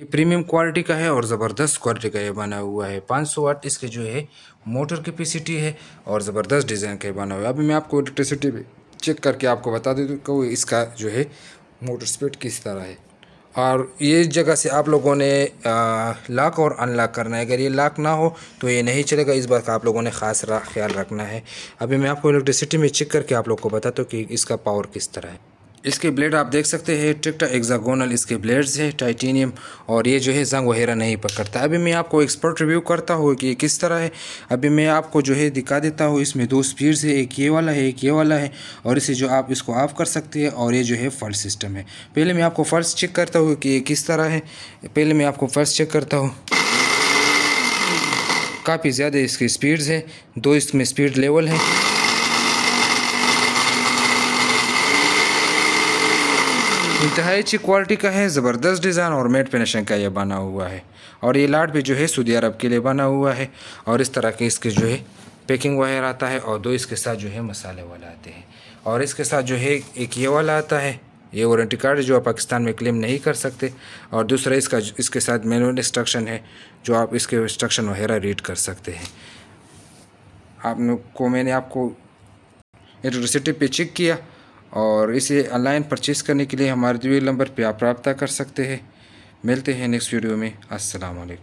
ये premium quality का है और ज़बरदस्त क्वालिटी का ये बना हुआ है 500 सौ वाट इसके जो है मोटर कैपेसिटी है और ज़बरदस्त डिज़ाइन का बना हुआ है अभी मैं आपको इलेक्ट्रिसिटी चेक करके आपको बता दूँ कि इसका जो है मोटर स्पीड किस तरह है और ये जगह से आप लोगों ने लॉक और अनलॉक करना है अगर ये लॉक ना हो तो ये नहीं चलेगा इस बात का आप लोगों ने खास ख्याल रखना है अभी मैं आपको इलेक्ट्रिसिटी में चेक करके आप लोग को बता दूँ कि इसका पावर किस तरह है इसके ब्लेड आप देख सकते हैं ट्रिक्टा एग्जागोनल इसके ब्लेड्स हैं टाइटेनियम और ये जो है जंग वगैरह नहीं पकड़ता अभी मैं आपको एक्सपर्ट रिव्यू करता हूँ कि ये किस तरह है अभी मैं आपको जो है दिखा देता हूँ इसमें दो स्पीड्स है एक ये वाला है एक ये वाला है और इसे जो आप इसको ऑफ कर सकते हैं और ये जो है फर्स्ट सिस्टम है पहले मैं आपको फर्स्ट चेक करता हूँ कि ये किस तरह है पहले मैं आपको फर्स्ट चेक करता हूँ काफ़ी ज़्यादा इसकी स्पीड्स है दो इसमें स्पीड लेवल है इंतहाई अच्छी क्वालिटी का है ज़बरदस्त डिज़ाइन और मेट फिनिशिंग का ये बना हुआ है और ये लाट भी जो है सऊदी अरब के लिए बना हुआ है और इस तरह के इसके जो है पैकिंग वगैरह आता है और दो इसके साथ जो है मसाले वाला आते हैं और इसके साथ जो है एक ये वाला आता है ये वारंटी कार्ड जो आप पाकिस्तान में क्लेम नहीं कर सकते और दूसरा इसका इसके साथ मैनुअल इंस्ट्रक्शन है जो आप इसके इंस्ट्रक्शन वगैरह रीड कर सकते हैं आप को मैंने आपको इलेक्ट्रिसिटी पे चेक किया और इसे ऑनलाइन परचेज़ करने के लिए हमारे दिए नंबर पर आप रबता कर सकते हैं मिलते हैं नेक्स्ट वीडियो में असलकम